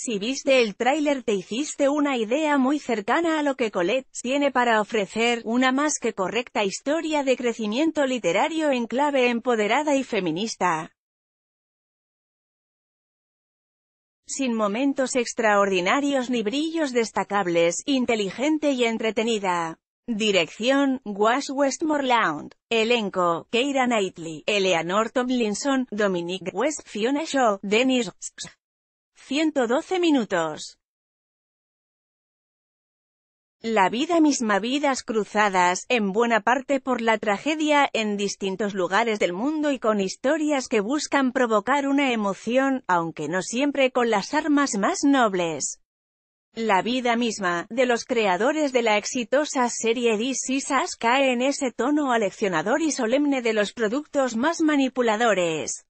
Si viste el tráiler te hiciste una idea muy cercana a lo que Colette tiene para ofrecer, una más que correcta historia de crecimiento literario en clave empoderada y feminista. Sin momentos extraordinarios ni brillos destacables, inteligente y entretenida. Dirección, Wash Westmoreland. Elenco, Keira Knightley, Eleanor Tomlinson, Dominic West, Fiona Shaw, Dennis 112 minutos. La vida misma vidas cruzadas, en buena parte por la tragedia, en distintos lugares del mundo y con historias que buscan provocar una emoción, aunque no siempre con las armas más nobles. La vida misma, de los creadores de la exitosa serie This Is cae en ese tono aleccionador y solemne de los productos más manipuladores.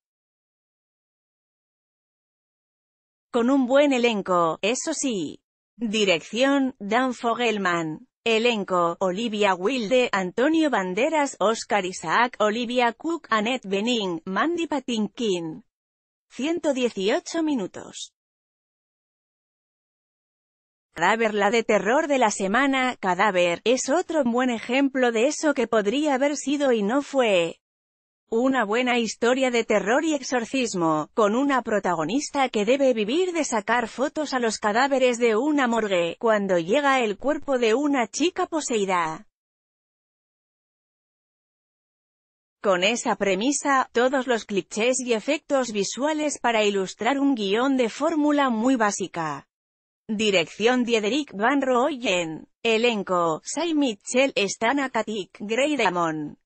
Con un buen elenco, eso sí. Dirección, Dan Fogelman. Elenco, Olivia Wilde, Antonio Banderas, Oscar Isaac, Olivia Cook, Annette Bening, Mandy Patinkin. 118 minutos. Cadáver La de terror de la semana, Cadáver, es otro buen ejemplo de eso que podría haber sido y no fue. Una buena historia de terror y exorcismo, con una protagonista que debe vivir de sacar fotos a los cadáveres de una morgue, cuando llega el cuerpo de una chica poseída. Con esa premisa, todos los clichés y efectos visuales para ilustrar un guión de fórmula muy básica. Dirección Diederik Van Rooyen. Elenco, Sai Mitchell, Stana Katik, Grey Damon,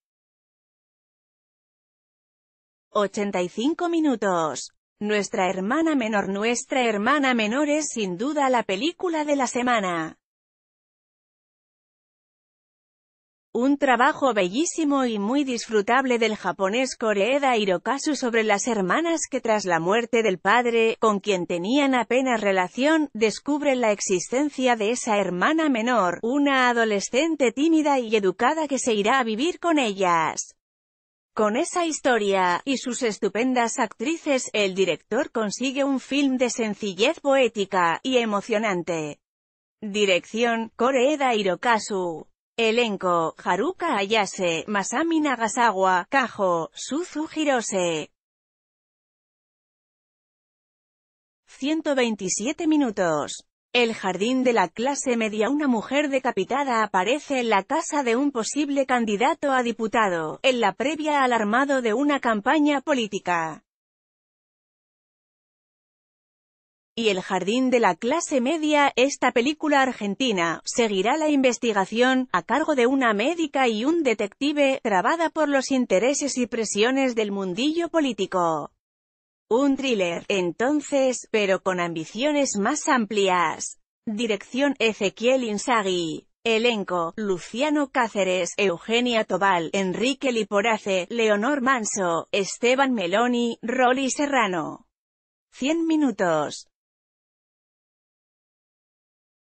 85 minutos. Nuestra hermana menor Nuestra hermana menor es sin duda la película de la semana. Un trabajo bellísimo y muy disfrutable del japonés Koreeda Hirokazu sobre las hermanas que tras la muerte del padre, con quien tenían apenas relación, descubren la existencia de esa hermana menor, una adolescente tímida y educada que se irá a vivir con ellas. Con esa historia, y sus estupendas actrices, el director consigue un film de sencillez poética, y emocionante. Dirección, Koreeda Hirokazu. Elenco, Haruka Ayase, Masami Nagasawa, Kajo, Suzu Hirose. 127 minutos. El jardín de la clase media Una mujer decapitada aparece en la casa de un posible candidato a diputado, en la previa al armado de una campaña política. Y El jardín de la clase media, esta película argentina, seguirá la investigación, a cargo de una médica y un detective, trabada por los intereses y presiones del mundillo político. Un thriller, entonces, pero con ambiciones más amplias. Dirección Ezequiel Insagi. Elenco, Luciano Cáceres, Eugenia Tobal, Enrique Liporace, Leonor Manso, Esteban Meloni, Rolly Serrano. 100 minutos.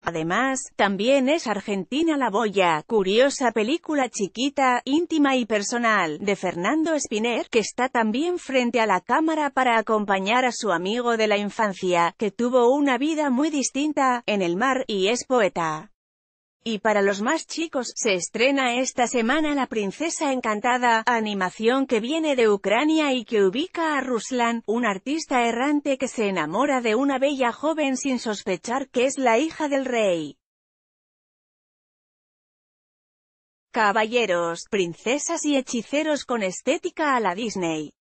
Además, también es Argentina la boya, curiosa película chiquita, íntima y personal, de Fernando Spinner, que está también frente a la cámara para acompañar a su amigo de la infancia, que tuvo una vida muy distinta, en el mar, y es poeta. Y para los más chicos, se estrena esta semana La Princesa Encantada, animación que viene de Ucrania y que ubica a Ruslan, un artista errante que se enamora de una bella joven sin sospechar que es la hija del rey. Caballeros, princesas y hechiceros con estética a la Disney.